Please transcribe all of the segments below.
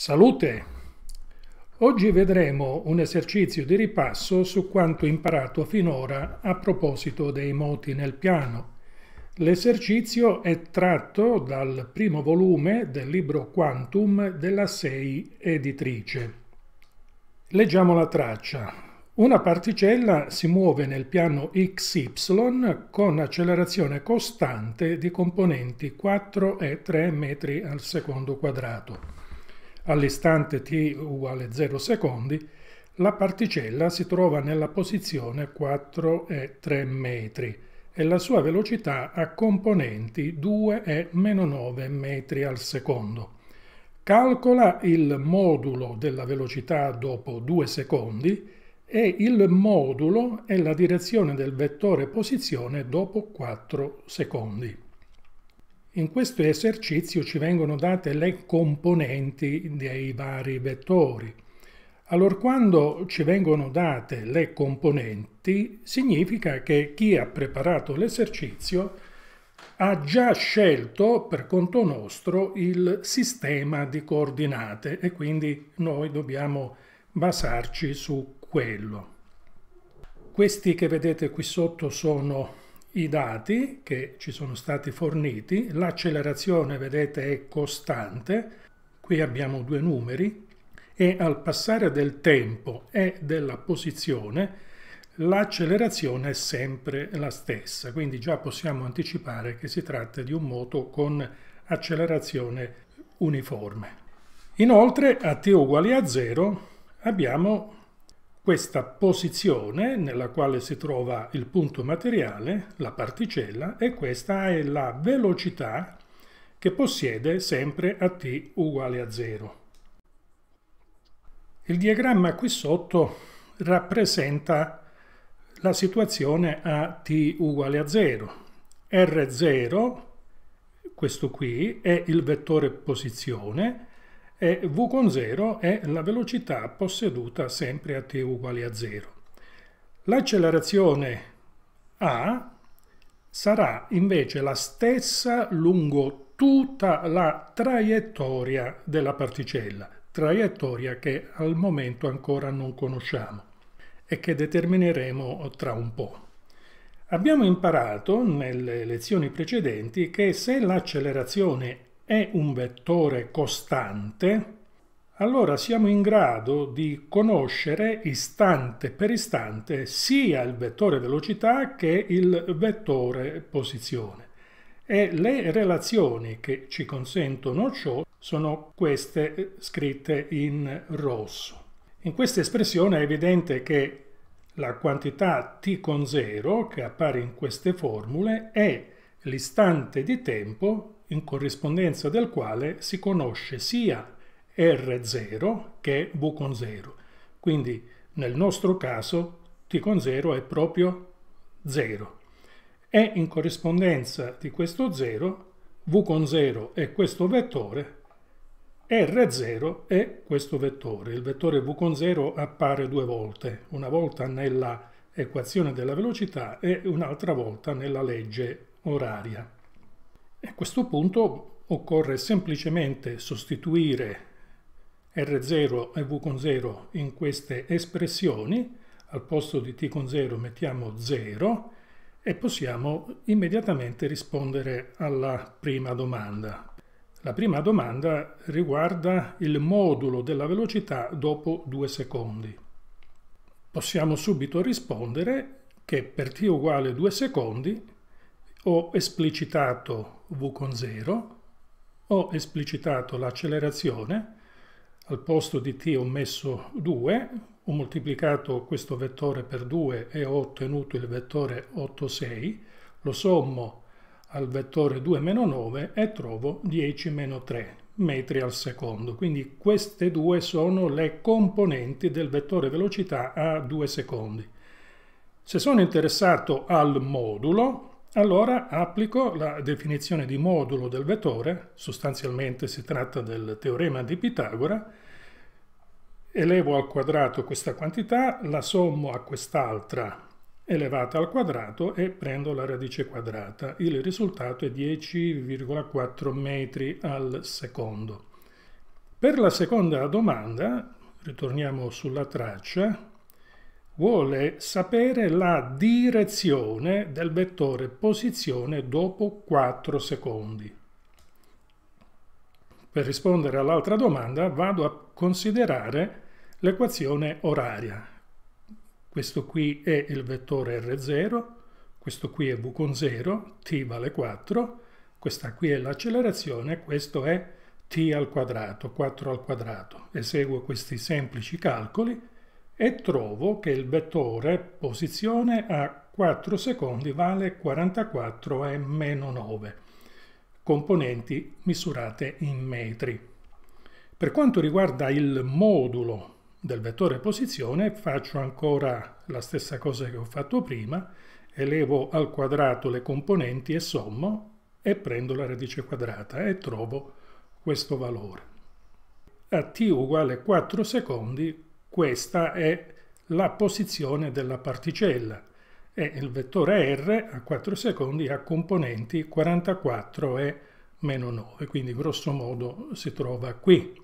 Salute! Oggi vedremo un esercizio di ripasso su quanto imparato finora a proposito dei moti nel piano. L'esercizio è tratto dal primo volume del libro Quantum della 6 editrice. Leggiamo la traccia. Una particella si muove nel piano XY con accelerazione costante di componenti 4 e 3 metri al secondo quadrato all'istante t uguale 0 secondi, la particella si trova nella posizione 4,3 metri e la sua velocità ha componenti 2 e meno 9 metri al secondo. Calcola il modulo della velocità dopo 2 secondi e il modulo è la direzione del vettore posizione dopo 4 secondi. In questo esercizio ci vengono date le componenti dei vari vettori. Allora quando ci vengono date le componenti significa che chi ha preparato l'esercizio ha già scelto per conto nostro il sistema di coordinate e quindi noi dobbiamo basarci su quello. Questi che vedete qui sotto sono i dati che ci sono stati forniti, l'accelerazione vedete è costante, qui abbiamo due numeri e al passare del tempo e della posizione l'accelerazione è sempre la stessa, quindi già possiamo anticipare che si tratta di un moto con accelerazione uniforme. Inoltre a t uguale a 0 abbiamo questa posizione nella quale si trova il punto materiale, la particella, e questa è la velocità che possiede sempre a t uguale a 0. Il diagramma qui sotto rappresenta la situazione a t uguale a 0. R0, questo qui, è il vettore posizione, e v con 0 è la velocità posseduta sempre a t uguale a 0. L'accelerazione a sarà invece la stessa lungo tutta la traiettoria della particella, traiettoria che al momento ancora non conosciamo e che determineremo tra un po'. Abbiamo imparato nelle lezioni precedenti che se l'accelerazione è un vettore costante, allora siamo in grado di conoscere istante per istante sia il vettore velocità che il vettore posizione. E le relazioni che ci consentono ciò sono queste eh, scritte in rosso. In questa espressione è evidente che la quantità t con 0, che appare in queste formule, è l'istante di tempo in corrispondenza del quale si conosce sia R0 che V con 0. Quindi nel nostro caso T con 0 è proprio 0. E in corrispondenza di questo 0, V con 0 è questo vettore, R0 è questo vettore. Il vettore V con 0 appare due volte, una volta nella equazione della velocità e un'altra volta nella legge oraria a questo punto occorre semplicemente sostituire R0 e V con 0 in queste espressioni, al posto di T con 0 mettiamo 0 e possiamo immediatamente rispondere alla prima domanda. La prima domanda riguarda il modulo della velocità dopo 2 secondi. Possiamo subito rispondere che per t uguale 2 secondi ho esplicitato v con 0, ho esplicitato l'accelerazione, al posto di t ho messo 2, ho moltiplicato questo vettore per 2 e ho ottenuto il vettore 8, 6, lo sommo al vettore 2 meno 9 e trovo 10 meno 3 metri al secondo. Quindi queste due sono le componenti del vettore velocità a 2 secondi. Se sono interessato al modulo, allora applico la definizione di modulo del vettore, sostanzialmente si tratta del teorema di Pitagora, elevo al quadrato questa quantità, la sommo a quest'altra elevata al quadrato e prendo la radice quadrata. Il risultato è 10,4 metri al secondo. Per la seconda domanda, ritorniamo sulla traccia, vuole sapere la direzione del vettore posizione dopo 4 secondi. Per rispondere all'altra domanda vado a considerare l'equazione oraria. Questo qui è il vettore R0, questo qui è V con 0, t vale 4, questa qui è l'accelerazione, questo è t al quadrato, 4 al quadrato. Eseguo questi semplici calcoli e trovo che il vettore posizione a 4 secondi vale 44 e meno 9, componenti misurate in metri. Per quanto riguarda il modulo del vettore posizione faccio ancora la stessa cosa che ho fatto prima, elevo al quadrato le componenti e sommo e prendo la radice quadrata e trovo questo valore. A t uguale 4 secondi questa è la posizione della particella e il vettore R a 4 secondi ha componenti 44 e meno 9, quindi grosso modo si trova qui.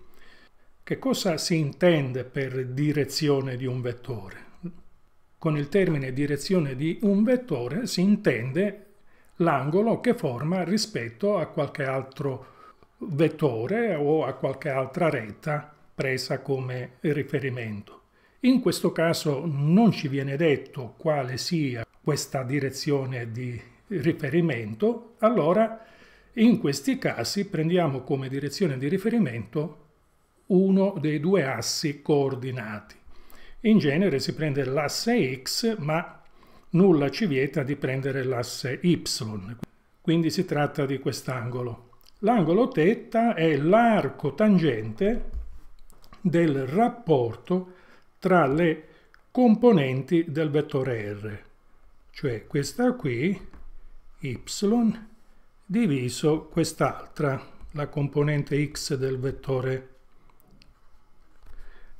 Che cosa si intende per direzione di un vettore? Con il termine direzione di un vettore si intende l'angolo che forma rispetto a qualche altro vettore o a qualche altra retta presa come riferimento. In questo caso non ci viene detto quale sia questa direzione di riferimento, allora in questi casi prendiamo come direzione di riferimento uno dei due assi coordinati. In genere si prende l'asse x, ma nulla ci vieta di prendere l'asse y. Quindi si tratta di quest'angolo. L'angolo θ è l'arco tangente del rapporto tra le componenti del vettore R, cioè questa qui, y, diviso quest'altra, la componente x del vettore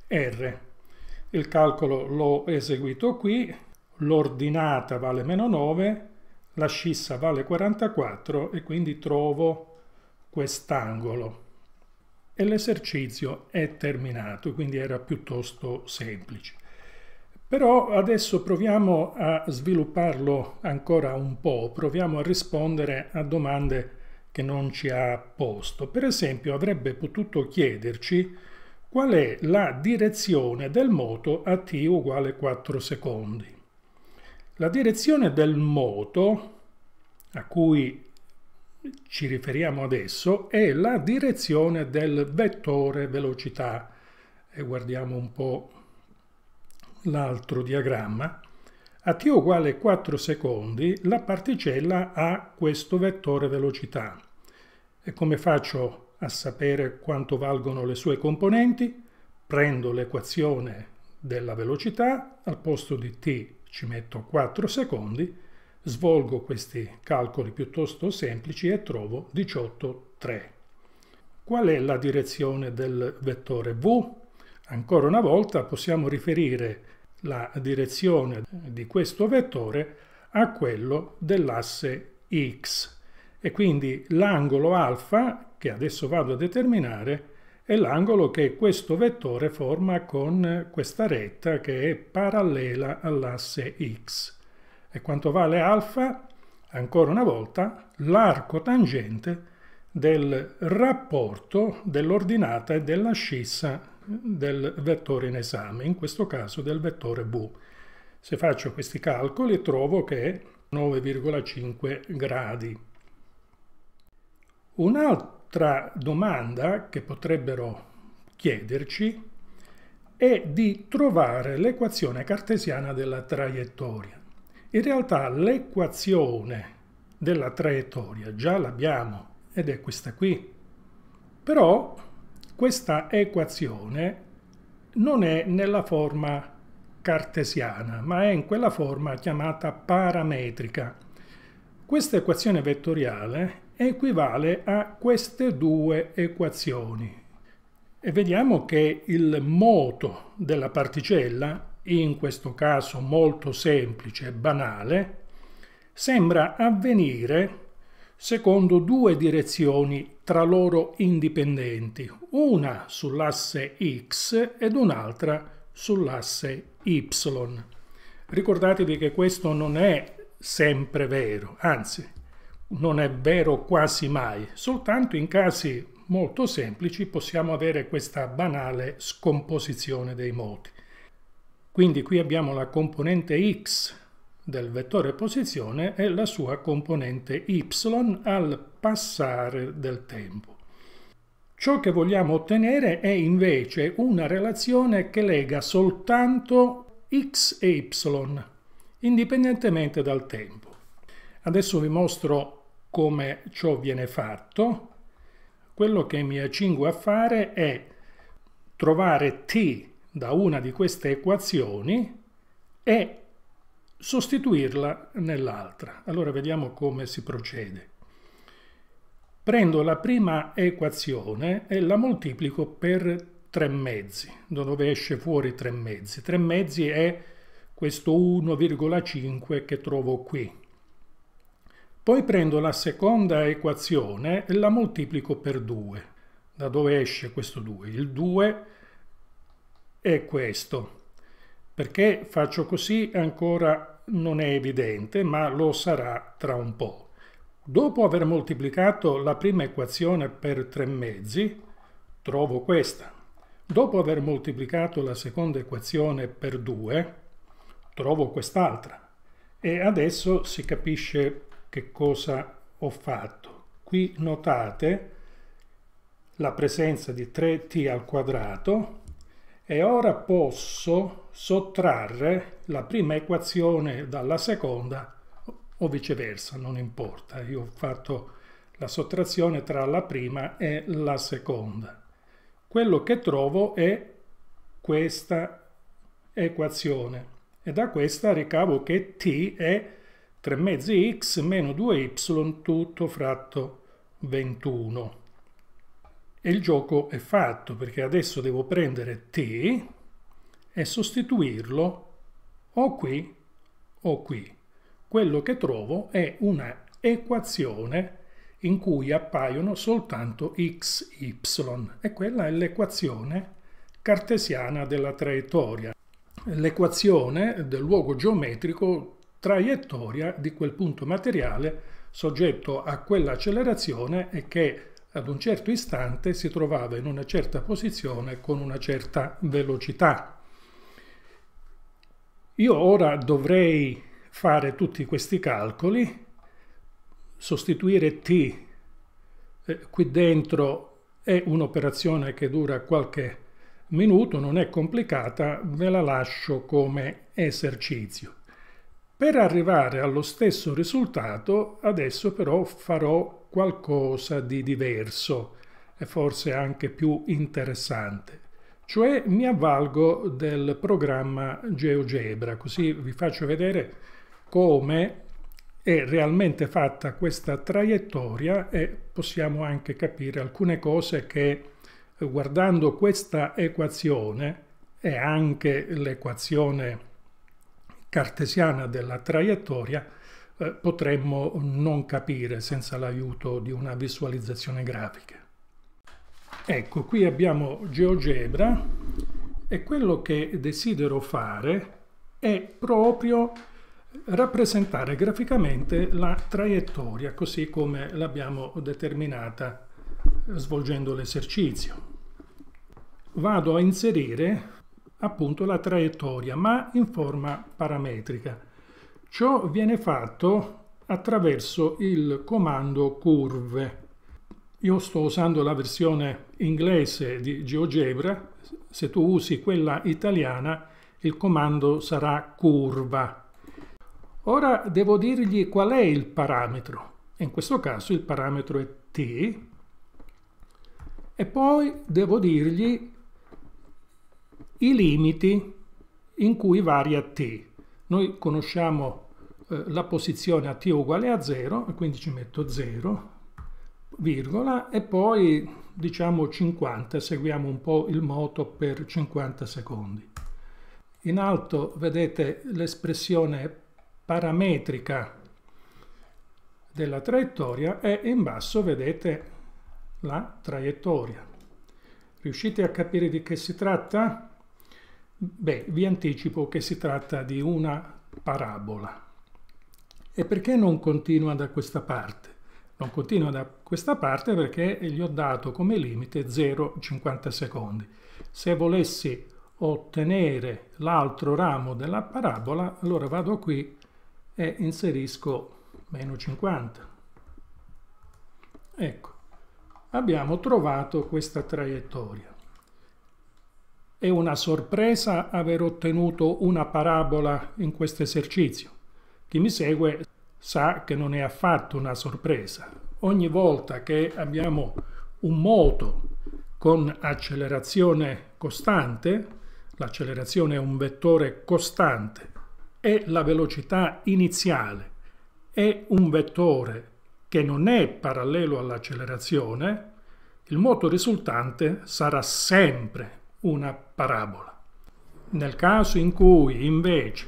R. Il calcolo l'ho eseguito qui, l'ordinata vale meno 9, la scissa vale 44 e quindi trovo quest'angolo e l'esercizio è terminato, quindi era piuttosto semplice. Però adesso proviamo a svilupparlo ancora un po', proviamo a rispondere a domande che non ci ha posto. Per esempio avrebbe potuto chiederci qual è la direzione del moto a t uguale 4 secondi. La direzione del moto, a cui ci riferiamo adesso è la direzione del vettore velocità. E guardiamo un po' l'altro diagramma. A t uguale 4 secondi la particella ha questo vettore velocità. E come faccio a sapere quanto valgono le sue componenti? Prendo l'equazione della velocità, al posto di t ci metto 4 secondi Svolgo questi calcoli piuttosto semplici e trovo 18,3. Qual è la direzione del vettore V? Ancora una volta possiamo riferire la direzione di questo vettore a quello dell'asse X e quindi l'angolo alfa che adesso vado a determinare è l'angolo che questo vettore forma con questa retta che è parallela all'asse X. E quanto vale alfa? Ancora una volta, l'arco tangente del rapporto dell'ordinata e dell'ascissa del vettore in esame, in questo caso del vettore V. Se faccio questi calcoli trovo che è 9,5 gradi. Un'altra domanda che potrebbero chiederci è di trovare l'equazione cartesiana della traiettoria. In realtà l'equazione della traiettoria già l'abbiamo ed è questa qui. Però questa equazione non è nella forma cartesiana, ma è in quella forma chiamata parametrica. Questa equazione vettoriale equivale a queste due equazioni. E vediamo che il moto della particella in questo caso molto semplice e banale, sembra avvenire secondo due direzioni tra loro indipendenti, una sull'asse x ed un'altra sull'asse y. Ricordatevi che questo non è sempre vero, anzi non è vero quasi mai, soltanto in casi molto semplici possiamo avere questa banale scomposizione dei moti. Quindi qui abbiamo la componente x del vettore posizione e la sua componente y al passare del tempo. Ciò che vogliamo ottenere è invece una relazione che lega soltanto x e y, indipendentemente dal tempo. Adesso vi mostro come ciò viene fatto. Quello che mi accingo a fare è trovare t da una di queste equazioni e sostituirla nell'altra. Allora vediamo come si procede. Prendo la prima equazione e la moltiplico per 3 mezzi, da dove esce fuori 3 mezzi. 3 mezzi è questo 1,5 che trovo qui. Poi prendo la seconda equazione e la moltiplico per 2, da dove esce questo 2. Il 2 è questo. Perché faccio così ancora non è evidente, ma lo sarà tra un po'. Dopo aver moltiplicato la prima equazione per tre mezzi, trovo questa. Dopo aver moltiplicato la seconda equazione per 2, trovo quest'altra. E adesso si capisce che cosa ho fatto. Qui notate la presenza di 3t al quadrato e ora posso sottrarre la prima equazione dalla seconda o viceversa, non importa. Io ho fatto la sottrazione tra la prima e la seconda. Quello che trovo è questa equazione e da questa ricavo che t è 3 mezzi x meno 2y tutto fratto 21. E il gioco è fatto perché adesso devo prendere T e sostituirlo o qui o qui. Quello che trovo è una equazione in cui appaiono soltanto x, y e quella è l'equazione cartesiana della traiettoria, l'equazione del luogo geometrico traiettoria di quel punto materiale soggetto a quell'accelerazione e che ad un certo istante si trovava in una certa posizione con una certa velocità. Io ora dovrei fare tutti questi calcoli, sostituire t eh, qui dentro è un'operazione che dura qualche minuto, non è complicata, ve la lascio come esercizio. Per arrivare allo stesso risultato adesso però farò qualcosa di diverso e forse anche più interessante. Cioè mi avvalgo del programma GeoGebra, così vi faccio vedere come è realmente fatta questa traiettoria e possiamo anche capire alcune cose che guardando questa equazione e anche l'equazione cartesiana della traiettoria eh, potremmo non capire senza l'aiuto di una visualizzazione grafica. Ecco, qui abbiamo GeoGebra e quello che desidero fare è proprio rappresentare graficamente la traiettoria così come l'abbiamo determinata svolgendo l'esercizio. Vado a inserire appunto la traiettoria ma in forma parametrica Ciò viene fatto attraverso il comando curve. Io sto usando la versione inglese di GeoGebra, se tu usi quella italiana il comando sarà curva. Ora devo dirgli qual è il parametro, in questo caso il parametro è t, e poi devo dirgli i limiti in cui varia t. Noi conosciamo eh, la posizione a t uguale a 0, quindi ci metto 0, virgola, e poi diciamo 50, seguiamo un po' il moto per 50 secondi. In alto vedete l'espressione parametrica della traiettoria e in basso vedete la traiettoria. Riuscite a capire di che si tratta? Beh, vi anticipo che si tratta di una parabola. E perché non continua da questa parte? Non continua da questa parte perché gli ho dato come limite 0,50 secondi. Se volessi ottenere l'altro ramo della parabola, allora vado qui e inserisco meno 50. Ecco, abbiamo trovato questa traiettoria. È una sorpresa aver ottenuto una parabola in questo esercizio. Chi mi segue sa che non è affatto una sorpresa. Ogni volta che abbiamo un moto con accelerazione costante, l'accelerazione è un vettore costante, e la velocità iniziale è un vettore che non è parallelo all'accelerazione, il moto risultante sarà sempre una parabola. Nel caso in cui invece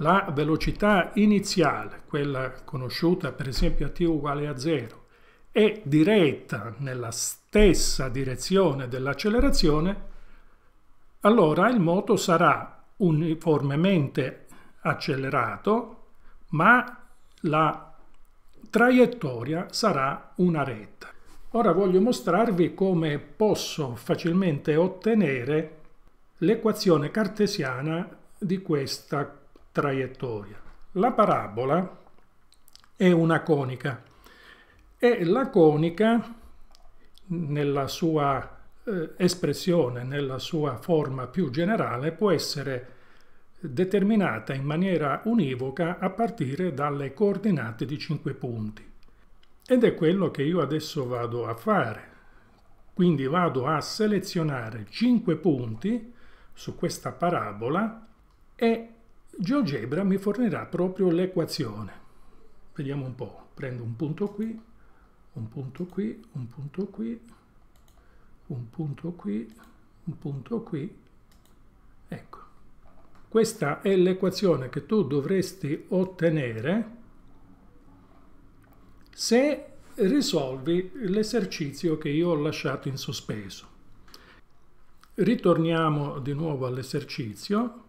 la velocità iniziale, quella conosciuta per esempio a t uguale a 0, è diretta nella stessa direzione dell'accelerazione, allora il moto sarà uniformemente accelerato, ma la traiettoria sarà una retta. Ora voglio mostrarvi come posso facilmente ottenere l'equazione cartesiana di questa traiettoria. La parabola è una conica e la conica nella sua eh, espressione, nella sua forma più generale, può essere determinata in maniera univoca a partire dalle coordinate di cinque punti. Ed è quello che io adesso vado a fare. Quindi vado a selezionare cinque punti su questa parabola e GeoGebra mi fornirà proprio l'equazione. Vediamo un po', prendo un punto qui, un punto qui, un punto qui, un punto qui, un punto qui, ecco. Questa è l'equazione che tu dovresti ottenere se risolvi l'esercizio che io ho lasciato in sospeso. Ritorniamo di nuovo all'esercizio.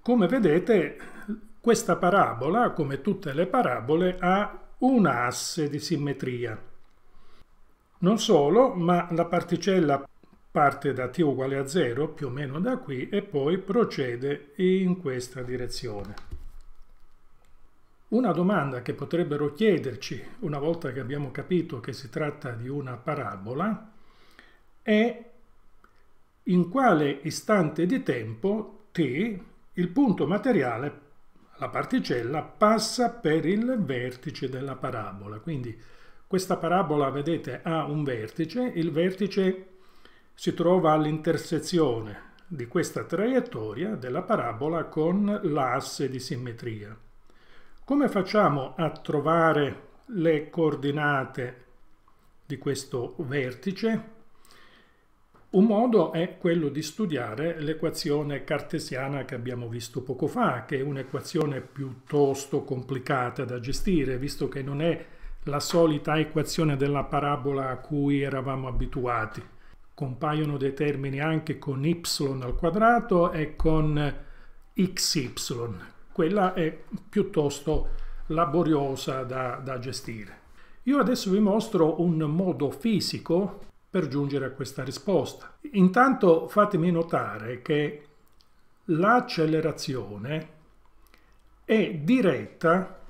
Come vedete questa parabola, come tutte le parabole, ha un asse di simmetria. Non solo, ma la particella parte da t uguale a 0, più o meno da qui, e poi procede in questa direzione. Una domanda che potrebbero chiederci, una volta che abbiamo capito che si tratta di una parabola, è in quale istante di tempo t, il punto materiale, la particella, passa per il vertice della parabola. Quindi questa parabola, vedete, ha un vertice, il vertice si trova all'intersezione di questa traiettoria della parabola con l'asse di simmetria. Come facciamo a trovare le coordinate di questo vertice? Un modo è quello di studiare l'equazione cartesiana che abbiamo visto poco fa, che è un'equazione piuttosto complicata da gestire, visto che non è la solita equazione della parabola a cui eravamo abituati. Compaiono dei termini anche con y al quadrato e con xy. Quella è piuttosto laboriosa da, da gestire. Io adesso vi mostro un modo fisico per giungere a questa risposta. Intanto fatemi notare che l'accelerazione è diretta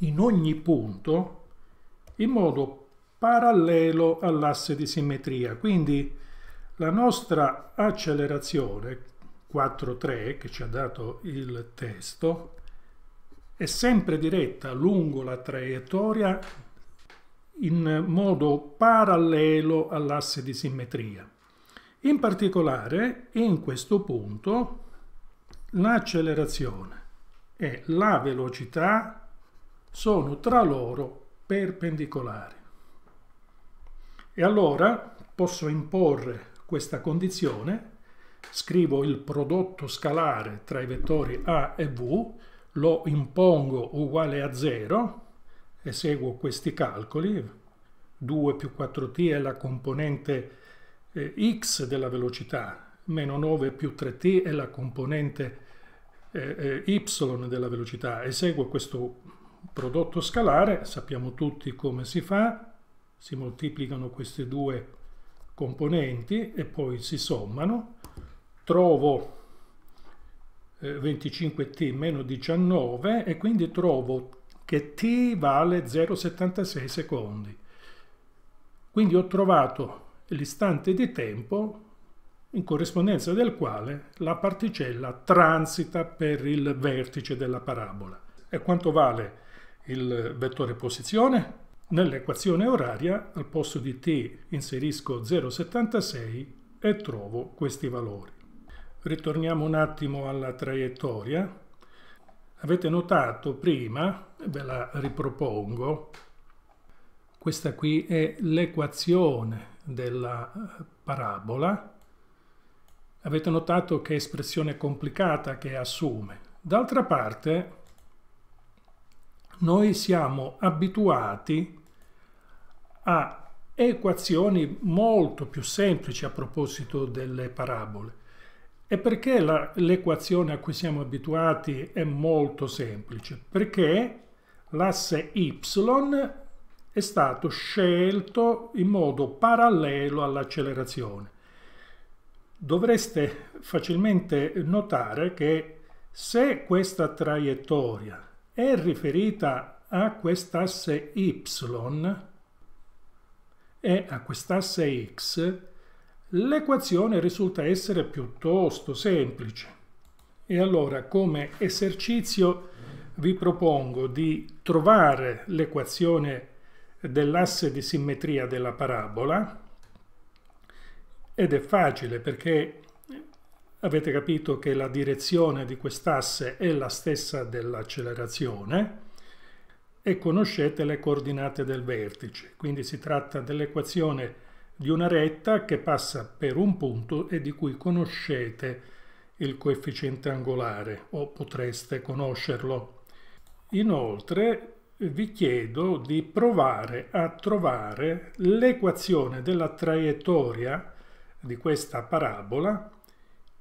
in ogni punto in modo parallelo all'asse di simmetria. Quindi la nostra accelerazione 4,3 che ci ha dato il testo è sempre diretta lungo la traiettoria in modo parallelo all'asse di simmetria. In particolare, in questo punto, l'accelerazione e la velocità sono tra loro perpendicolari. E allora posso imporre questa condizione, scrivo il prodotto scalare tra i vettori A e V, lo impongo uguale a 0, eseguo questi calcoli, 2 più 4t è la componente eh, x della velocità, meno 9 più 3t è la componente eh, eh, y della velocità. Eseguo questo prodotto scalare, sappiamo tutti come si fa, si moltiplicano queste due componenti e poi si sommano, trovo 25t eh, meno 19 e quindi trovo che t vale 0,76 secondi. Quindi ho trovato l'istante di tempo in corrispondenza del quale la particella transita per il vertice della parabola. E quanto vale il vettore posizione? Nell'equazione oraria al posto di t inserisco 0,76 e trovo questi valori. Ritorniamo un attimo alla traiettoria. Avete notato prima, ve la ripropongo, questa qui è l'equazione della eh, parabola. Avete notato che espressione complicata che assume. D'altra parte, noi siamo abituati a equazioni molto più semplici a proposito delle parabole. E perché l'equazione a cui siamo abituati è molto semplice? Perché l'asse y è stato scelto in modo parallelo all'accelerazione. Dovreste facilmente notare che se questa traiettoria è riferita a quest'asse y e a quest'asse x, L'equazione risulta essere piuttosto semplice. E allora come esercizio vi propongo di trovare l'equazione dell'asse di simmetria della parabola ed è facile perché avete capito che la direzione di quest'asse è la stessa dell'accelerazione e conoscete le coordinate del vertice. Quindi si tratta dell'equazione di una retta che passa per un punto e di cui conoscete il coefficiente angolare o potreste conoscerlo. Inoltre vi chiedo di provare a trovare l'equazione della traiettoria di questa parabola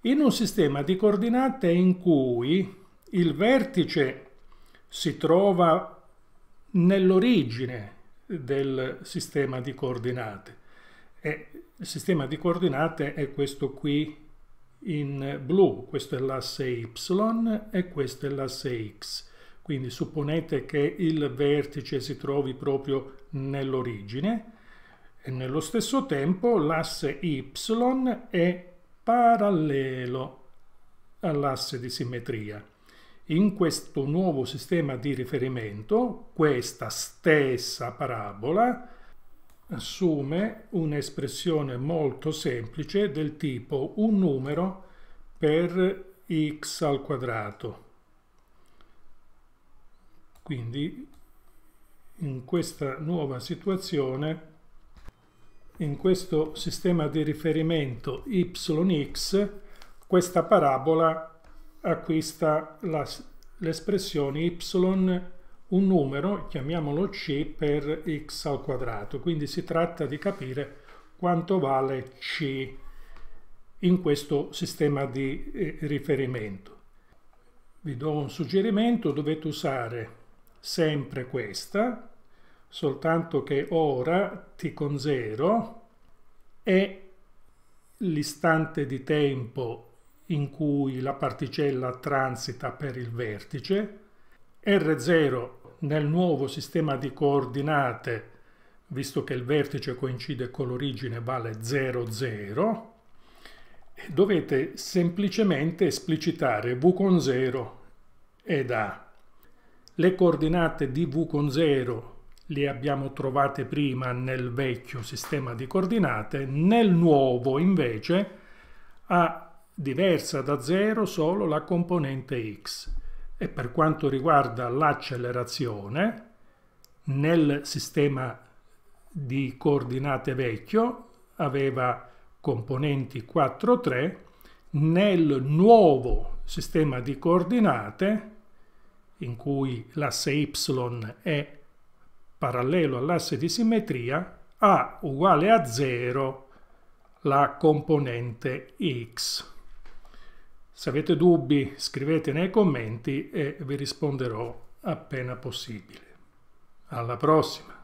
in un sistema di coordinate in cui il vertice si trova nell'origine del sistema di coordinate e eh, il sistema di coordinate è questo qui in blu, questo è l'asse y e questo è l'asse x. Quindi supponete che il vertice si trovi proprio nell'origine e nello stesso tempo l'asse y è parallelo all'asse di simmetria. In questo nuovo sistema di riferimento, questa stessa parabola assume un'espressione molto semplice del tipo un numero per x al quadrato. Quindi in questa nuova situazione, in questo sistema di riferimento yx, questa parabola acquista l'espressione y un numero, chiamiamolo C, per x al quadrato. Quindi si tratta di capire quanto vale C in questo sistema di eh, riferimento. Vi do un suggerimento, dovete usare sempre questa, soltanto che ora t con 0 è l'istante di tempo in cui la particella transita per il vertice, R0 nel nuovo sistema di coordinate, visto che il vertice coincide con l'origine vale 0, 0, dovete semplicemente esplicitare v con 0 ed a. Le coordinate di v con 0 le abbiamo trovate prima nel vecchio sistema di coordinate, nel nuovo invece ha diversa da 0 solo la componente x e per quanto riguarda l'accelerazione nel sistema di coordinate vecchio aveva componenti 4-3, nel nuovo sistema di coordinate in cui l'asse y è parallelo all'asse di simmetria a uguale a 0 la componente x. Se avete dubbi scrivete nei commenti e vi risponderò appena possibile. Alla prossima!